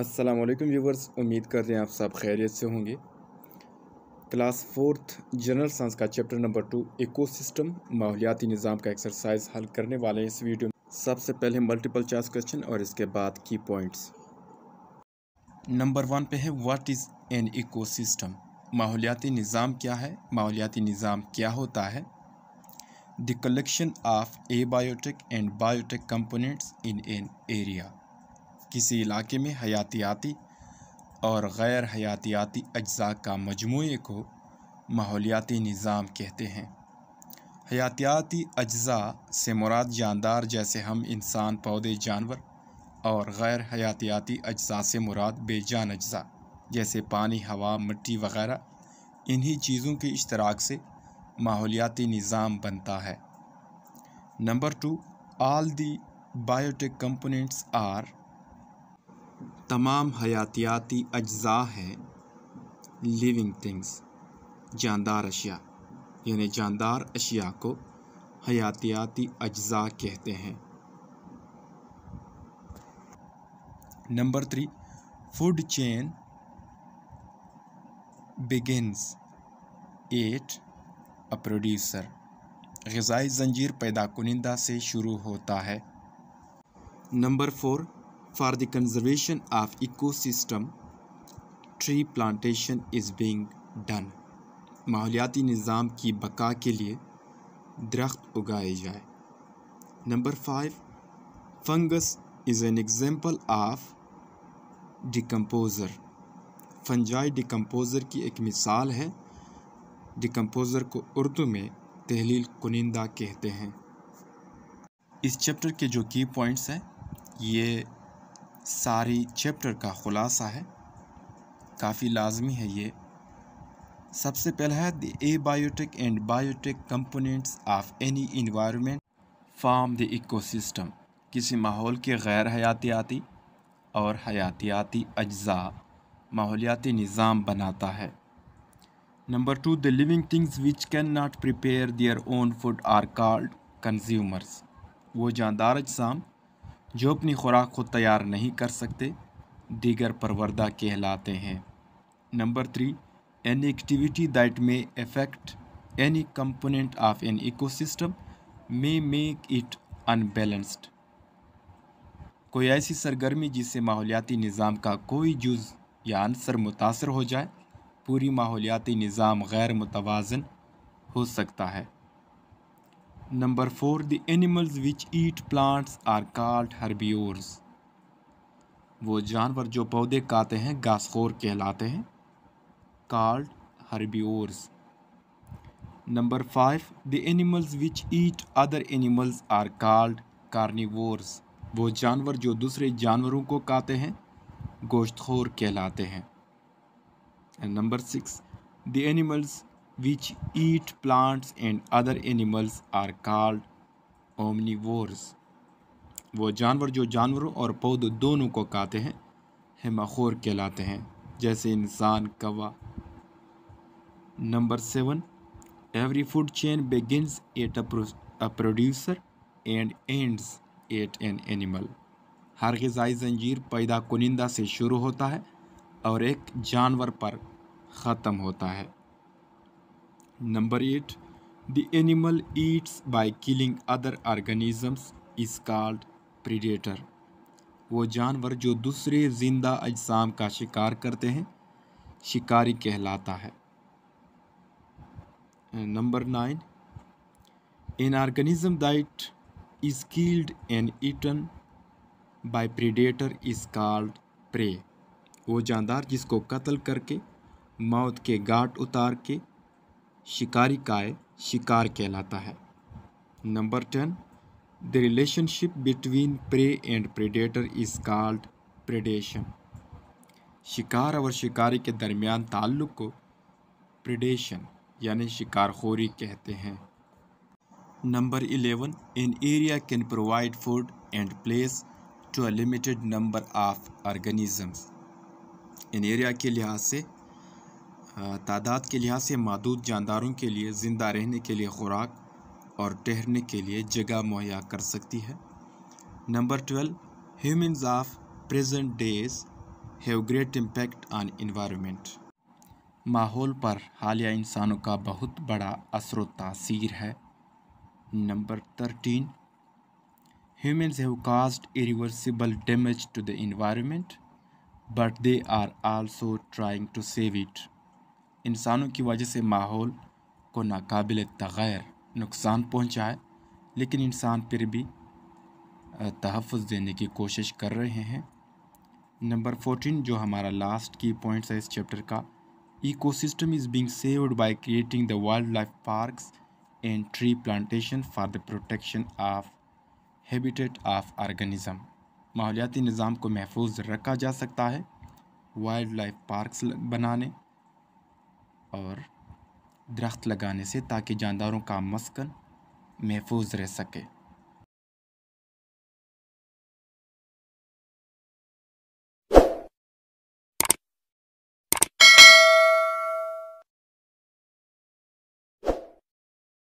अस्सलाम वालेकुम व्यूवर्स उम्मीद रहे हैं आप सब खैरियत से होंगे क्लास फोर्थ जनरल साइंस का चैप्टर नंबर टू इकोसिस्टम माहौलियाती निज़ाम का एक्सरसाइज हल करने वाले इस वीडियो में सबसे पहले मल्टीपल चॉइस क्वेश्चन और इसके बाद की पॉइंट्स नंबर वन पे है व्हाट इज़ एन इकोसिस्टम माहौलियाती निज़ाम क्या है माहौलियाती निज़ाम क्या होता है the collection of abiotic and biotic components in an area किसी इलाके में हयातियाती और गैर हयातियाती अज्जा का मजमू को माहौलियाती निज़ाम कहते हैं हयातियाती अज्जा से मुराद जानदार जैसे हम इंसान पौधे जानवर और गैर हयातियाती अज्जा से मुराद बेजान अज्जा जैसे पानी हवा मिट्टी वगैरह इन्हीं चीज़ों के इश्तराक से माहौलियाती निज़ाम बनता है number two all the biotic components are तमाम हयातियाती अज्जा हैं लिविंग थिंग्स जानदार अशिया यानी जानदार अशिया को हयातियाती अज्जा कहते हैं number three food chain begins at a producer गज़ाई जंजीर पैदा कुनिंदा से शुरू होता है number four for the conservation of ecosystem tree plantation is being done माहौलियाती निज़ाम की बका के लिए दरख्त उगाए जाए number five fungus is an example of decomposer fungi decomposer की एक मिसाल है डिकम्पोज़र को उर्दू में तहलील कुनिंदा कहते हैं इस चैप्टर के जो की पॉइंट्स हैं ये सारी चैप्टर का ख़ुलासा है काफ़ी लाजमी है ये सबसे पहला है the abiotic and biotic components of any environment form the ecosystem किसी माहौल के गैर हयातियाती और हयातियाती अज्जा माहौलियाती निज़ाम बनाता है number two the living things which can not prepare their own food are called consumers वो जानदार अजसाम जो अपनी खुराक खुद तैयार नहीं कर सकते दीगर परवरदा कहलाते हैं number three an activity that may affect any component of an ecosystem may make it unbalanced कोई ऐसी सरगर्मी जिससे माहौलियाती निज़ाम का कोई जुज या अंसर मुतासर हो जाए पूरी माहौलियाती निज़ाम गैर मुतवाजन हो सकता है Number 4 the animals which eat plants are called herbivores वो जानवर जो पौधे खाते हैं घासखोर कहलाते हैं called herbivores Number 5 the animals which eat other animals are called carnivores वो जानवर जो दूसरे जानवरों को खाते हैं गोश्तखोर कहलाते हैं and number six the animals which eat plants and other animals are called omnivores. वो जानवर जो जानवरों और पौधों दोनों को खाते हैं हेमाखोर कहलाते हैं जैसे इंसान कवा number seven every food chain begins at a producer and ends at an animal हर गज़ाई जंजीर पैदा कुनिंदा से शुरू होता है और एक जानवर पर ख़त्म होता है number eight the animal eats by killing other organisms is called predator वो जानवर जो दूसरे ज़िंदा अजसाम का शिकार करते हैं शिकारी कहलाता है number nine an organism that is killed and eaten by predator is called prey वो जानदार जिसको कत्ल करके मौत के गाट उतार के शिकारी काय शिकार कहलाता है number ten the relationship between prey and predator is called predation शिकार और शिकारी के दरमियान ताल्लुक़ को प्रेडेशन यानी शिकारखोरी कहते हैं number eleven an area can provide food and place to a limited number of organisms इन एरिया के लिहाज से तादाद के लिहाज से महदूद जानदारों के लिए ज़िंदा रहने के लिए खुराक और ठहरने के लिए जगह मुहैया कर सकती है number twelve human of present days have great impact on environment माहौल पर हालिया इंसानों का बहुत बड़ा असर तासीर है number thirteen humans have caused irreversible damage to the environment but they are also trying to save it इंसानों की वजह से माहौल को नाकबिल तगैर नुकसान पहुँचाए है लेकिन इंसान फिर भी तहफ़ देने की कोशिश कर रहे हैं नंबर फोर्टीन जो हमारा लास्ट की पॉइंट्स है इस चैप्टर का इज़ is saved by creating the wild life parks and tree plantation for the protection of habitat of organism माहौलियाती निज़ाम को महफूज रखा जा सकता है वाइल्ड लाइफ पार्कस बनाने और दरख्त लगाने से ताकि जानदारों का मस्कन महफूज रह सके